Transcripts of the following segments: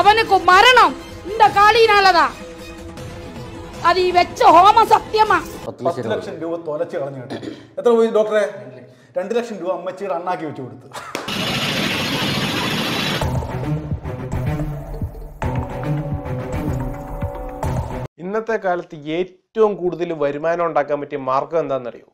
அவனுக்கு മരണം இந்த காலினாலதான் അത് ഈ വെച്ച ഹോമ സത്യമാ പത്ത് ലക്ഷം രൂപ തൊലച്ച് കളഞ്ഞു കേട്ടോ എത്ര പോയി ഡോക്ടറെ രണ്ട് ലക്ഷം രൂപ അമ്മച്ചിയുടെ അണ്ണാക്കി വെച്ചു കൊടുത്തു ഇന്നത്തെ കാലത്ത് ഏറ്റവും കൂടുതൽ വരുമാനം ഉണ്ടാക്കാൻ പറ്റിയ മാർഗം എന്താണെന്നറിയോ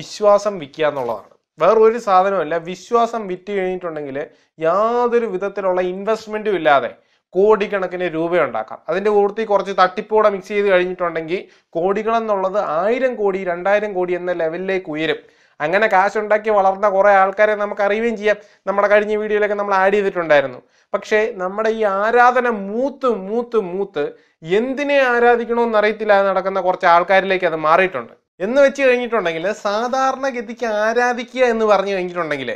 വിശ്വാസം വിൽക്കുക എന്നുള്ളതാണ് വേറൊരു സാധനമല്ല വിശ്വാസം വിറ്റ് കഴിഞ്ഞിട്ടുണ്ടെങ്കിൽ യാതൊരു വിധത്തിലുള്ള ഇൻവെസ്റ്റ്മെൻറ്റും ഇല്ലാതെ കോടിക്കണക്കിന് രൂപയുണ്ടാക്കാം അതിൻ്റെ കൂട്ടത്തിൽ കുറച്ച് തട്ടിപ്പൂടെ മിക്സ് ചെയ്ത് കഴിഞ്ഞിട്ടുണ്ടെങ്കിൽ കോടികളെന്നുള്ളത് ആയിരം കോടി രണ്ടായിരം കോടി എന്ന ലെവലിലേക്ക് ഉയരും അങ്ങനെ കാശുണ്ടാക്കി വളർന്ന കുറേ ആൾക്കാരെ നമുക്ക് അറിയുകയും ചെയ്യാം നമ്മുടെ കഴിഞ്ഞ വീഡിയോയിലൊക്കെ നമ്മൾ ആഡ് ചെയ്തിട്ടുണ്ടായിരുന്നു പക്ഷേ നമ്മുടെ ഈ ആരാധന മൂത്ത് മൂത്ത് മൂത്ത് എന്തിനെ ആരാധിക്കണമെന്ന് അറിയത്തില്ലാതെ നടക്കുന്ന കുറച്ച് ആൾക്കാരിലേക്ക് അത് മാറിയിട്ടുണ്ട് എന്ന് വെച്ച് കഴിഞ്ഞിട്ടുണ്ടെങ്കിൽ സാധാരണഗതിക്ക് ആരാധിക്കുക എന്ന് പറഞ്ഞു കഴിഞ്ഞിട്ടുണ്ടെങ്കിൽ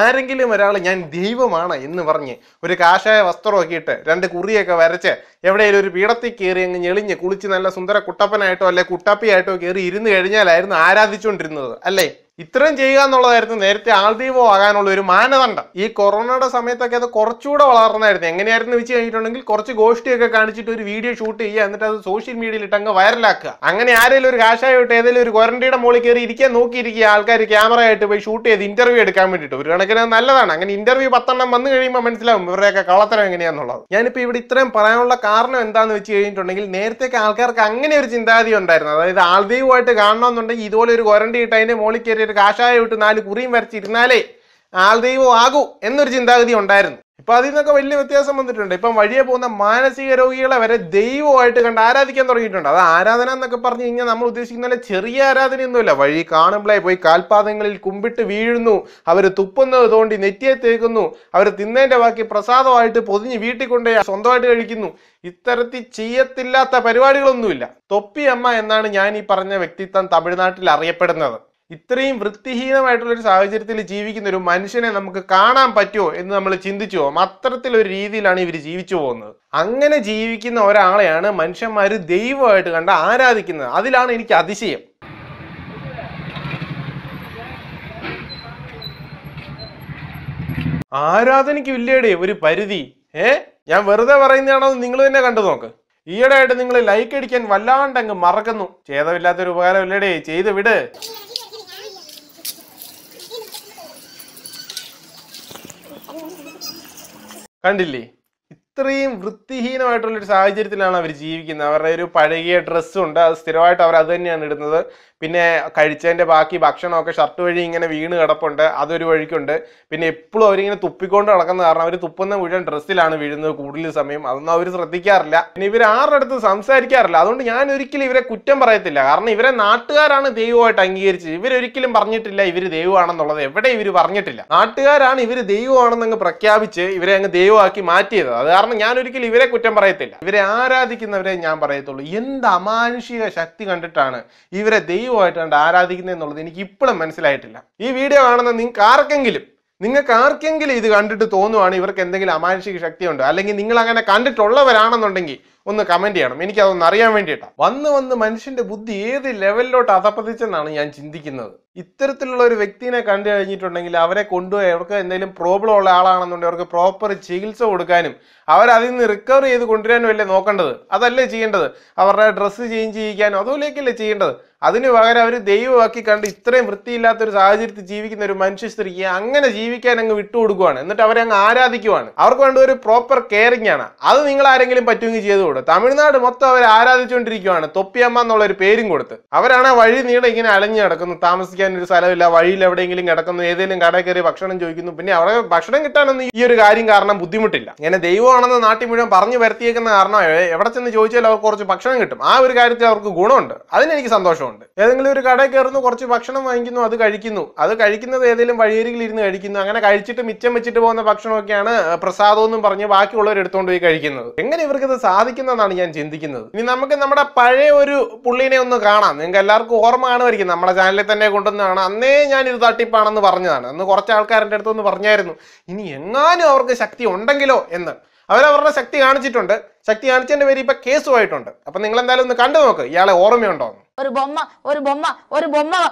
ആരെങ്കിലും ഒരാൾ ഞാൻ ദൈവമാണ് എന്ന് പറഞ്ഞ് ഒരു കാഷായ വസ്ത്രമൊക്കെ ഇട്ട് രണ്ട് കുറിയൊക്കെ വരച്ച് എവിടെയെങ്കിലും ഒരു പീഠത്തിൽ കയറി അങ്ങ് ഞെളിഞ്ഞ് കുളിച്ച് നല്ല സുന്ദര കുട്ടപ്പനായിട്ടോ അല്ലെ കുട്ടപ്പിയായിട്ടോ കയറി ഇരുന്ന് കഴിഞ്ഞാലായിരുന്നു ആരാധിച്ചുകൊണ്ടിരുന്നത് അല്ലേ ഇത്രയും ചെയ്യുക എന്നുള്ളതായിരുന്നു നേരത്തെ ആൾദീപോ ആകാനുള്ള ഒരു മാനദണ്ഡം ഈ കൊറോണയുടെ സമയത്തൊക്കെ അത് കുറച്ചുകൂടെ വളർന്നായിരുന്നു എങ്ങനെയായിരുന്നു വെച്ച് കഴിഞ്ഞിട്ടുണ്ടെങ്കിൽ കുറച്ച് ഗോഷ്ടിയൊക്കെ കാണിച്ചിട്ട് ഒരു വീഡിയോ ഷൂട്ട് ചെയ്യുക എന്നിട്ട് അത് സോഷ്യൽ മീഡിയയിൽ ഇട്ട് അങ്ങ് വൈറലാക്കുക അങ്ങനെ ആരെങ്കിലും ഒരു കാശായിട്ട് ഏതെങ്കിലും ഒരു ക്വാറന്റീയുടെ മുകളിൽ കയറി ഇരിക്കാൻ നോക്കിയിരിക്കുക ആൾക്കാർ ക്യാമറ ആയിട്ട് പോയി ഷൂട്ട് ചെയ്ത് ഇന്റർവ്യൂ എടുക്കാൻ വേണ്ടിയിട്ട് ഒരു കണക്കിന് നല്ലതാണ് അങ്ങനെ ഇന്റർവ്യൂ പത്തെണ്ണം വന്നു കഴിയുമ്പോൾ മനസ്സിലാവും ഇവരെയൊക്കെ കളത്തരം എങ്ങനെയാണെന്നുള്ളത് ഞാനിപ്പോൾ ഇവിടെ ഇത്രയും പറയാനുള്ള കാരണം എന്താണെന്ന് വെച്ച് കഴിഞ്ഞിട്ടുണ്ടെങ്കിൽ നേരത്തെയൊക്കെ ആൾക്കാർക്ക് അങ്ങനെ ഒരു ചിന്താഗതി ഉണ്ടായിരുന്നു അതായത് ആൾദൈവമായിട്ട് കാണണമെന്നുണ്ടെങ്കിൽ ഇതുപോലെ ഒരു ക്വാറന്റീൻ ഇട്ട് അതിന്റെ മുകളിൽ കയറി വെച്ചിട്ട് കാഷായ വിട്ട് നാല് കുറിയും വരച്ചിരുന്നാലേ ആൾ ദൈവം ആകൂ എന്നൊരു ചിന്താഗതി ഉണ്ടായിരുന്നു ഇപ്പൊ അതിൽ നിന്നൊക്കെ വലിയ വ്യത്യാസം വന്നിട്ടുണ്ട് ഇപ്പം വഴിയെ പോകുന്ന മാനസിക രോഗികളെ വരെ ദൈവമായിട്ട് കണ്ട് ആരാധിക്കാൻ തുടങ്ങിയിട്ടുണ്ട് അത് ആരാധന എന്നൊക്കെ പറഞ്ഞു കഴിഞ്ഞാൽ നമ്മൾ ഉദ്ദേശിക്കുന്ന ചെറിയ ആരാധനയൊന്നുമില്ല വഴി കാണുമ്പോഴേ പോയി കാൽപാദങ്ങളിൽ കുമ്പിട്ട് വീഴുന്നു അവർ തുപ്പുന്നത് തോണ്ടി നെറ്റിയെ തേക്കുന്നു അവർ തിന്നേന്റെ ബാക്കി പ്രസാദമായിട്ട് പൊതിഞ്ഞ് വീട്ടിൽ കൊണ്ടുപോയി സ്വന്തമായിട്ട് കഴിക്കുന്നു ഇത്തരത്തിൽ ചെയ്യത്തില്ലാത്ത പരിപാടികളൊന്നുമില്ല തൊപ്പിയമ്മ എന്നാണ് ഞാൻ ഈ പറഞ്ഞ വ്യക്തിത്വം തമിഴ്നാട്ടിൽ അറിയപ്പെടുന്നത് ഇത്രയും വൃത്തിഹീനമായിട്ടുള്ളൊരു സാഹചര്യത്തിൽ ജീവിക്കുന്ന ഒരു മനുഷ്യനെ നമുക്ക് കാണാൻ പറ്റുമോ എന്ന് നമ്മൾ ചിന്തിച്ചു പോകും അത്തരത്തിലൊരു രീതിയിലാണ് ഇവർ ജീവിച്ചു പോകുന്നത് അങ്ങനെ ജീവിക്കുന്ന ഒരാളെയാണ് മനുഷ്യന്മാർ ദൈവമായിട്ട് കണ്ട് ആരാധിക്കുന്നത് അതിലാണ് എനിക്ക് അതിശയം ആരാധനയ്ക്ക് ഇല്ലേടേ ഒരു പരിധി ഏ ഞാൻ വെറുതെ പറയുന്നതാണോ നിങ്ങൾ തന്നെ കണ്ടു നോക്ക് ആയിട്ട് നിങ്ങൾ ലൈക്ക് അടിക്കാൻ വല്ലാണ്ടങ്ങ് മറക്കുന്നു മറക്കുന്നു ഉപകാരം ഉപകാരമില്ലേടേ ചെയ്ത് വിട് കണ്ടില്ലേ അത്രയും വൃത്തിഹീനമായിട്ടുള്ള ഒരു സാഹചര്യത്തിലാണ് അവർ ജീവിക്കുന്നത് അവരുടെ ഒരു പഴകിയ ഡ്രസ്സുണ്ട് അത് സ്ഥിരമായിട്ട് അവർ അത് തന്നെയാണ് ഇടുന്നത് പിന്നെ കഴിച്ചതിൻ്റെ ബാക്കി ഭക്ഷണമൊക്കെ ഷർട്ട് വഴി ഇങ്ങനെ വീണ് കിടപ്പുണ്ട് അതൊരു വഴിക്കുണ്ട് പിന്നെ എപ്പോഴും അവരിങ്ങനെ തുപ്പിക്കൊണ്ട് നടക്കുന്ന കാരണം അവർ തുപ്പുന്ന മുഴുവൻ ഡ്രസ്സിലാണ് വീഴുന്നത് കൂടുതൽ സമയം അതൊന്നും അവർ ശ്രദ്ധിക്കാറില്ല പിന്നെ ഇവർ ആരുടെ അടുത്ത് സംസാരിക്കാറില്ല അതുകൊണ്ട് ഞാൻ ഒരിക്കലും ഇവരെ കുറ്റം പറയത്തില്ല കാരണം ഇവരെ നാട്ടുകാരാണ് ദൈവമായിട്ട് അംഗീകരിച്ചത് ഇവരൊരിക്കലും പറഞ്ഞിട്ടില്ല ഇവർ ദൈവമാണെന്നുള്ളത് എവിടെ ഇവർ പറഞ്ഞിട്ടില്ല നാട്ടുകാരാണ് ഇവർ ദൈവമാണെന്നങ്ങ് പ്രഖ്യാപിച്ച് ഇവരെ അങ്ങ് ദൈവമാക്കി മാറ്റിയത് അത് കാരണം ഞാൻ ഒരിക്കലും ഇവരെ കുറ്റം പറയത്തില്ല ഇവരെ ആരാധിക്കുന്നവരെ ഞാൻ പറയത്തുള്ളൂ എന്ത് അമാനുഷിക ശക്തി കണ്ടിട്ടാണ് ഇവരെ ദൈവമായിട്ടാണ് ആരാധിക്കുന്നത് എന്നുള്ളത് എനിക്ക് ഇപ്പോഴും മനസ്സിലായിട്ടില്ല ഈ വീഡിയോ കാണുന്ന നിങ്ങൾക്ക് ആർക്കെങ്കിലും നിങ്ങൾക്ക് ആർക്കെങ്കിലും ഇത് കണ്ടിട്ട് തോന്നുവാണ് ഇവർക്ക് എന്തെങ്കിലും അമാനുഷിക ശക്തി ഉണ്ടോ അല്ലെങ്കിൽ നിങ്ങൾ അങ്ങനെ കണ്ടിട്ടുള്ളവരാണെന്നുണ്ടെങ്കിൽ ഒന്ന് കമന്റ് ചെയ്യണം എനിക്ക് അതൊന്ന് അറിയാൻ വേണ്ടിയിട്ടാണ് വന്ന് വന്ന് മനുഷ്യന്റെ ബുദ്ധി ഏത് ലെവലിലോട്ട് അധപ്പതിച്ചെന്നാണ് ഞാൻ ചിന്തിക്കുന്നത് ഇത്തരത്തിലുള്ള ഒരു വ്യക്തിനെ കണ്ടു കഴിഞ്ഞിട്ടുണ്ടെങ്കിൽ അവരെ കൊണ്ടുപോയി അവർക്ക് എന്തെങ്കിലും പ്രോബ്ലം ഉള്ള ആളാണെന്നുണ്ടെങ്കിൽ അവർക്ക് പ്രോപ്പർ ചികിത്സ കൊടുക്കാനും അവരതിൽ നിന്ന് റിക്കവർ ചെയ്ത് കൊണ്ടുവരാനും അല്ലേ നോക്കേണ്ടത് അതല്ലേ ചെയ്യേണ്ടത് അവരുടെ ഡ്രസ്സ് ചേഞ്ച് ചെയ്യിക്കാനും അതുപോലെയൊക്കെയല്ലേ ചെയ്യേണ്ടത് അതിനു പകരം അവർ ദൈവമാക്കി കണ്ട് ഇത്രയും വൃത്തിയില്ലാത്തൊരു സാഹചര്യത്തിൽ ജീവിക്കുന്ന ഒരു മനുഷ്യ സ്ത്രീക്ക് അങ്ങനെ ജീവിക്കാൻ അങ്ങ് വിട്ടുകൊടുക്കുവാണ് എന്നിട്ട് അവരെ അങ്ങ് ആരാധിക്കുവാണ് അവർക്ക് വേണ്ട ഒരു പ്രോപ്പർ കെയറിംഗ് ആണ് അത് നിങ്ങൾ ആരെങ്കിലും പറ്റുമെങ്കിൽ ചെയ്തു കൊടുക്കും തമിഴ്നാട് മൊത്തം അവർ ആരാധിച്ചുകൊണ്ടിരിക്കുവാണ് തൊപ്പിയമ്മ എന്നുള്ള ഒരു പേരും കൊടുത്ത് അവരാണ് ആ വഴി നീളെ ഇങ്ങനെ അലഞ്ഞു നടക്കുന്നു താമസിക്കാൻ ഇരിക്കാൻ ഒരു സ്ഥലമില്ല വഴിയിൽ എവിടെയെങ്കിലും കിടക്കുന്നു ഏതെങ്കിലും കടയിൽ കയറി ഭക്ഷണം ചോദിക്കുന്നു പിന്നെ അവിടെ ഭക്ഷണം കിട്ടാനൊന്നും ഈ ഒരു കാര്യം കാരണം ബുദ്ധിമുട്ടില്ല ഇങ്ങനെ ദൈവമാണെന്ന് നാട്ടിൽ മുഴുവൻ പറഞ്ഞു വരുത്തിയേക്കുന്ന കാരണം എവിടെ ചെന്ന് ചോദിച്ചാൽ അവർക്ക് കുറച്ച് ഭക്ഷണം കിട്ടും ആ ഒരു കാര്യത്തിൽ അവർക്ക് ഗുണമുണ്ട് അതിനെനിക്ക് സന്തോഷമുണ്ട് ഏതെങ്കിലും ഒരു കടയിൽ കയറുന്നു കുറച്ച് ഭക്ഷണം വാങ്ങിക്കുന്നു അത് കഴിക്കുന്നു അത് കഴിക്കുന്നത് ഏതെങ്കിലും വഴിയരികിൽ ഇരുന്ന് കഴിക്കുന്നു അങ്ങനെ കഴിച്ചിട്ട് മിച്ചം വെച്ചിട്ട് പോകുന്ന ഭക്ഷണമൊക്കെയാണ് പ്രസാദം എന്നും പറഞ്ഞ് ബാക്കിയുള്ളവർ എടുത്തുകൊണ്ട് പോയി കഴിക്കുന്നത് എങ്ങനെ ഇവർക്ക് ഇത് സാധിക്കുന്നതാണ് ഞാൻ ചിന്തിക്കുന്നത് ഇനി നമുക്ക് നമ്മുടെ പഴയ ഒരു പുള്ളിനെ ഒന്ന് കാണാം നിങ്ങൾക്ക് എല്ലാവർക്കും ഓർമ്മ കാണുമായിരിക്കും നമ്മുടെ ചാനലിൽ തന്നെ കൊണ്ട് ഉണ്ടെന്നാണ് അന്നേ ഞാൻ ഇത് തട്ടിപ്പാണെന്ന് പറഞ്ഞതാണ് അന്ന് കുറച്ച് ആൾക്കാരുടെ ഒന്ന് പറഞ്ഞായിരുന്നു ഇനി എങ്ങാനും അവർക്ക് ശക്തി ഉണ്ടെങ്കിലോ എന്ന് അവരവരുടെ ശക്തി കാണിച്ചിട്ടുണ്ട് ശക്തി കാണിച്ചതിന്റെ പേര് ഇപ്പൊ കേസുമായിട്ടുണ്ട് അപ്പൊ നിങ്ങൾ എന്തായാലും ഒന്ന് കണ്ടു നോക്ക് ഇയാളെ ഓർമ്മയുണ്ടോ ഒരു ബൊമ്മ ഒരു ബൊമ്മ ഒരു ബൊമ്മ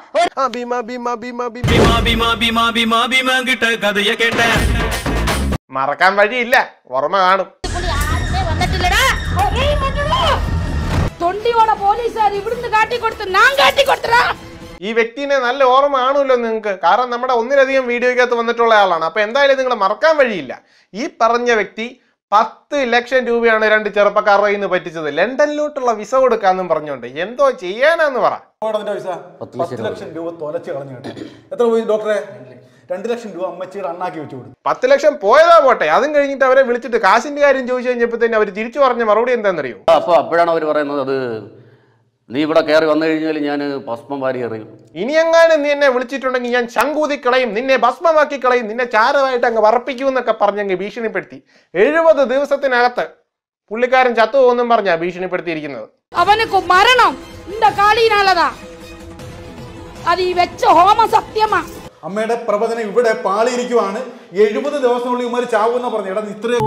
കേട്ട മറക്കാൻ വഴിയില്ല ഓർമ്മ കാണും തൊണ്ടിയോടെ പോലീസുകാർ ഇവിടുന്ന് കാട്ടി കൊടുത്ത് ഞാൻ കാട്ടി കൊടുത്തരാ ഈ വ്യക്തിനെ നല്ല ഓർമ്മ ആണല്ലോ നിങ്ങൾക്ക് കാരണം നമ്മുടെ ഒന്നിലധികം വീഡിയോയ്ക്കകത്ത് വന്നിട്ടുള്ള ആളാണ് അപ്പോൾ എന്തായാലും നിങ്ങൾ മറക്കാൻ വഴിയില്ല ഈ പറഞ്ഞ വ്യക്തി പത്ത് ലക്ഷം രൂപയാണ് രണ്ട് ചെറുപ്പക്കാരുടെ കയ്യിൽ നിന്ന് പറ്റിച്ചത് ലണ്ടനിലോട്ടുള്ള വിസ കൊടുക്കാന്നും പറഞ്ഞോണ്ട് എന്തോ ചെയ്യാനാന്ന് പറ പത്ത് ലക്ഷം രൂപ കളഞ്ഞു എത്ര പോയി ഡോക്ടറെ ലക്ഷം രൂപ വെച്ചു കൊടുത്തു ലക്ഷം പോയതാ പോട്ടെ അതും കഴിഞ്ഞിട്ട് അവരെ വിളിച്ചിട്ട് കാശിന്റെ കാര്യം ചോദിച്ചു കഴിഞ്ഞപ്പോ തന്നെ അവർ തിരിച്ചു പറഞ്ഞ മറുപടി എന്താണെന്നറിയോ അപ്പൊ അപ്പോഴാണ് അവർ പറയുന്നത് അത് നീ ഇവിടെ കയറി വന്നു കഴിഞ്ഞാൽ ഞാൻ ഭസ്മം വാരി എറിയും ഇനി എങ്ങാനും നീ എന്നെ വിളിച്ചിട്ടുണ്ടെങ്കിൽ ഞാൻ ശങ്കൂതി കളയും നിന്നെ ഭസ്മമാക്കി കളയും നിന്നെ ചാരമായിട്ട് അങ്ങ് വറപ്പിക്കൂ എന്നൊക്കെ പറഞ്ഞങ്ങ് ഭീഷണിപ്പെടുത്തി എഴുപത് ദിവസത്തിനകത്ത് പുള്ളിക്കാരൻ ചത്തു പോകുന്നു പറഞ്ഞാ ഭീഷണിപ്പെടുത്തിയിരിക്കുന്നത് അവന് മരണം അത് ഈ വെച്ച ഹോമ സത്യമാ അമ്മയുടെ പ്രവചനം ഇവിടെ പാളിയിരിക്കുവാണ് എഴുപത് ദിവസത്തിനുള്ളിൽ ഇവര് ചാവുന്ന പറഞ്ഞു ഇത്രയും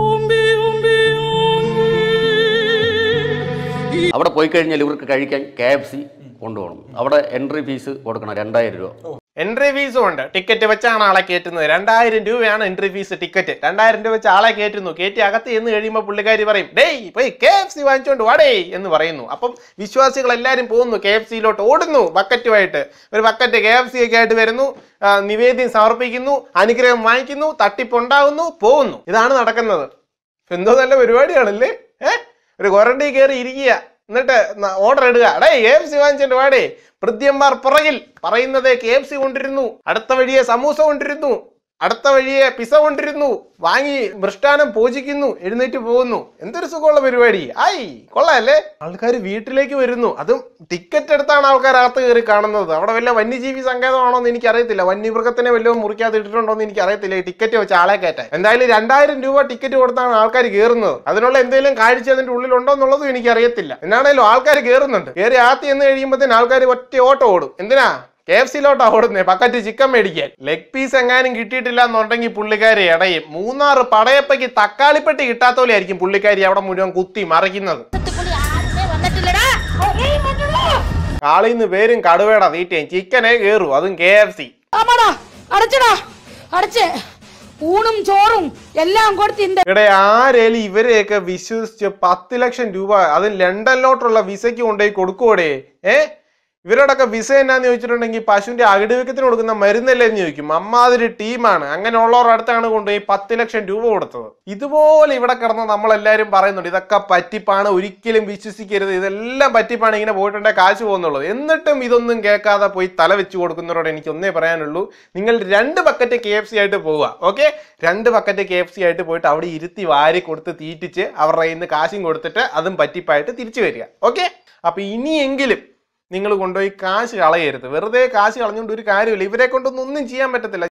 അവിടെ പോയി കഴിഞ്ഞാൽ ഇവർക്ക് കഴിക്കാൻ കെ എഫ് സി കൊണ്ടുപോകണം അവിടെ എൻട്രി ഫീസ് കൊടുക്കണം രണ്ടായിരം രൂപ എൻട്രി ഫീസും ഉണ്ട് ടിക്കറ്റ് വെച്ചാണ് ആളെ കയറ്റുന്നത് രണ്ടായിരം രൂപയാണ് എൻട്രി ഫീസ് ടിക്കറ്റ് രണ്ടായിരം രൂപ വെച്ച് ആളെ കയറ്റുന്നു കയറ്റി അകത്ത് എന്ന് കഴിയുമ്പോൾ പുള്ളിക്കാരി പറയും ഡേയ് പോയി കെ എഫ് സി വാങ്ങിച്ചോണ്ട് വാടേ എന്ന് പറയുന്നു അപ്പം വിശ്വാസികൾ എല്ലാവരും പോകുന്നു കെ എഫ് സിയിലോട്ട് ഓടുന്നു ബക്കറ്റുമായിട്ട് ഒരു ബക്കറ്റ് കെ എഫ് സി ഒക്കെ ആയിട്ട് വരുന്നു നിവേദ്യം സമർപ്പിക്കുന്നു അനുഗ്രഹം വാങ്ങിക്കുന്നു തട്ടിപ്പുണ്ടാവുന്നു പോകുന്നു ഇതാണ് നടക്കുന്നത് എന്തോ നല്ല പരിപാടിയാണല്ലേ ഏഹ് ഒരു ക്വാറന്റൈൻ കയറി ഇരിക്കുക എന്നിട്ട് ഓർഡർ ഇടുക അടേ കെ എഫ് സി വാങ്ങിച്ചിട്ട് വാടേ ഭൃത്യന്മാർ പുറകിൽ പറയുന്നത് കെ എഫ് സി കൊണ്ടിരുന്നു അടുത്ത വഴിയെ സമൂസ കൊണ്ടിരുന്നു അടുത്ത വഴിയെ പിസ കൊണ്ടിരുന്നു വാങ്ങി മൃഷ്ടാനം പൂജിക്കുന്നു എഴുന്നേറ്റ് പോകുന്നു എന്തൊരു സുഖമുള്ള പരിപാടി ആയി കൊള്ളാല്ലേ ആൾക്കാർ വീട്ടിലേക്ക് വരുന്നു അതും ടിക്കറ്റ് എടുത്താണ് ആൾക്കാർ അകത്ത് കയറി കാണുന്നത് അവിടെ വല്ല വന്യജീവി സങ്കേതമാണോ എന്ന് എനിക്ക് അറിയത്തില്ല വന്യമൃഗത്തിനെ വല്ല മുറിക്കാതെ ഇട്ടിട്ടുണ്ടോ എന്ന് എനിക്ക് അറിയത്തില്ല ഈ ടിക്കറ്റ് വെച്ച് ആളെ കയറ്റാൻ എന്തായാലും രണ്ടായിരം രൂപ ടിക്കറ്റ് കൊടുത്താണ് ആൾക്കാർ കയറുന്നത് അതിനുള്ള എന്തെങ്കിലും കാഴ്ച അതിന്റെ ഉള്ളിലുണ്ടോ എന്നുള്ളതും എനിക്ക് അറിയത്തില്ല എന്നാണേലും ആൾക്കാർ കയറുന്നുണ്ട് കയറി ആത്തി എന്ന് കഴിയുമ്പോഴത്തേന് ആൾക്കാർ ഒറ്റ ഓട്ടം ഓടും എന്തിനാ കെ എഫ് സിയിലോട്ടാ അവിടുന്ന് പക്കറ്റ് ചിക്കൻ മേടിക്കാൻ ലെഗ് പീസ് എങ്ങാനും കിട്ടിയിട്ടില്ല എന്നുണ്ടെങ്കിൽ പുള്ളിക്കാരി ഇടയും മൂന്നാറ് പടയപ്പയ്ക്ക് തക്കാളിപ്പെട്ടി കിട്ടാത്ത പോലെ ആയിരിക്കും പുള്ളിക്കാരി അവിടെ മുഴുവൻ കുത്തി മറിക്കുന്നത് കാളിന്ന് പേരും കടുവേടാ തീറ്റയും ചിക്കനെ കേറു അതും കെ എഫ് സി അടച്ചേ ഊണും ചോറും എല്ലാം ഇവിടെ ആരേലും ഇവരെയൊക്കെ വിശ്വസിച്ച് പത്ത് ലക്ഷം രൂപ അത് ലണ്ടനിലോട്ടുള്ള വിസയ്ക്ക് കൊണ്ടുപോയി കൊടുക്കൂടെ ഏഹ് ഇവരോടൊക്കെ വിസ എന്നാന്ന് ചോദിച്ചിട്ടുണ്ടെങ്കിൽ പശുവിന്റെ അകിടിവെക്കത്തിന് കൊടുക്കുന്ന മരുന്നല്ലേ എന്ന് ചോദിക്കും അമ്മാതിരി ടീമാണ് അങ്ങനെ അങ്ങനെയുള്ളവർ അടുത്താണ് കൊണ്ടുപോയി പത്ത് ലക്ഷം രൂപ കൊടുത്തത് ഇതുപോലെ ഇവിടെ കിടന്ന് നമ്മളെല്ലാവരും പറയുന്നുണ്ട് ഇതൊക്കെ പറ്റിപ്പാണ് ഒരിക്കലും വിശ്വസിക്കരുത് ഇതെല്ലാം പറ്റിപ്പാണ് ഇങ്ങനെ പോയിട്ടുണ്ടെങ്കിൽ കാശ് പോകുന്നുള്ളൂ എന്നിട്ടും ഇതൊന്നും കേൾക്കാതെ പോയി തല വെച്ച് കൊടുക്കുന്നവരോട് എനിക്ക് ഒന്നേ പറയാനുള്ളൂ നിങ്ങൾ രണ്ട് ബക്കറ്റ് കെ എഫ് സി ആയിട്ട് പോവുക ഓക്കെ രണ്ട് ബക്കറ്റ് കെ എഫ് സി ആയിട്ട് പോയിട്ട് അവിടെ ഇരുത്തി വാരി കൊടുത്ത് തീറ്റിച്ച് അവരുടെ കയ്യിൽ നിന്ന് കാശും കൊടുത്തിട്ട് അതും പറ്റിപ്പായിട്ട് തിരിച്ചു വരിക ഓക്കെ അപ്പൊ ഇനിയെങ്കിലും നിങ്ങൾ കൊണ്ടുപോയി കാശ് കളയരുത് വെറുതെ കാശ് കളഞ്ഞുകൊണ്ട് ഒരു കാര്യമില്ല ഇവരെ കൊണ്ടൊന്നും ഒന്നും ചെയ്യാൻ പറ്റത്തില്ല